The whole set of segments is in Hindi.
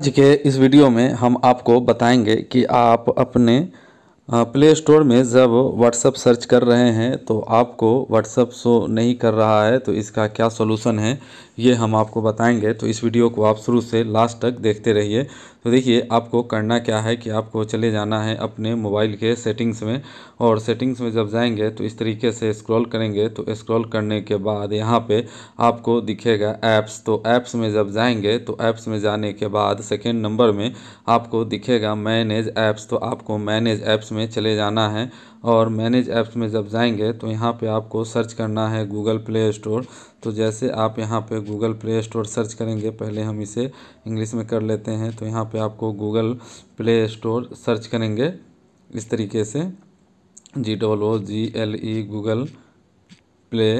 आज के इस वीडियो में हम आपको बताएंगे कि आप अपने प्ले स्टोर में जब व्हाट्सअप सर्च कर रहे हैं तो आपको व्हाट्सअप शो नहीं कर रहा है तो इसका क्या सोलूसन है ये हम आपको बताएंगे तो इस वीडियो को आप शुरू से लास्ट तक देखते रहिए तो देखिए आपको करना क्या है कि आपको चले जाना है अपने मोबाइल के सेटिंग्स में और सेटिंग्स में जब जाएंगे तो इस तरीके से स्क्रॉल करेंगे तो स्क्रॉल करने के बाद यहाँ पे आपको दिखेगा ऐप्स तो ऐप्स में जब जाएंगे तो ऐप्स में जाने के बाद सेकेंड नंबर में आपको दिखेगा मैनेज ऐप्स तो आपको मैनेज ऐप्स में में चले जाना है और मैनेज ऐप्स में जब जाएंगे तो यहाँ पे आपको सर्च करना है गूगल प्ले स्टोर तो जैसे आप यहाँ पे गूगल प्ले स्टोर सर्च करेंगे पहले हम इसे इंग्लिश में कर लेते हैं तो यहाँ पे आपको गूगल प्ले स्टोर सर्च करेंगे इस तरीके से G double O G L E Google Play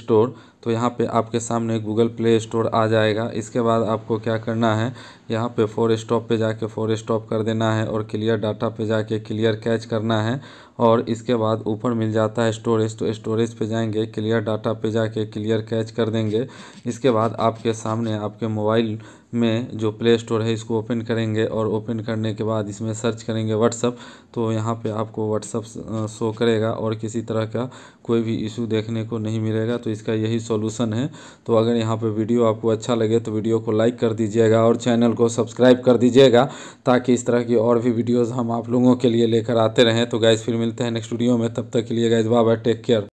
Store तो यहाँ पे आपके सामने गूगल प्ले स्टोर आ जाएगा इसके बाद आपको क्या करना है यहाँ पे फोर स्टॉप पे जाके फोर स्टॉप कर देना है और क्लियर डाटा पे जाके क्लियर कैच करना है और इसके बाद ऊपर मिल जाता है स्टोरेज तो स्टोरेज पे जाएंगे क्लियर डाटा पे जाके क्लियर कैच कर देंगे इसके बाद आपके सामने आपके मोबाइल में जो प्ले स्टोर है इसको ओपन करेंगे और ओपन करने के बाद इसमें सर्च करेंगे व्हाट्सअप तो यहाँ पे आपको व्हाट्सअप शो करेगा और किसी तरह का कोई भी इशू देखने को नहीं मिलेगा तो इसका यही सॉल्यूशन है तो अगर यहाँ पे वीडियो आपको अच्छा लगे तो वीडियो को लाइक कर दीजिएगा और चैनल को सब्सक्राइब कर दीजिएगा ताकि इस तरह की और भी वीडियोज़ हम आप लोगों के लिए लेकर आते रहें तो गाइज़ फिर मिलते हैं नेक्स्ट वीडियो में तब तक के लिए गाइज बाय टेक केयर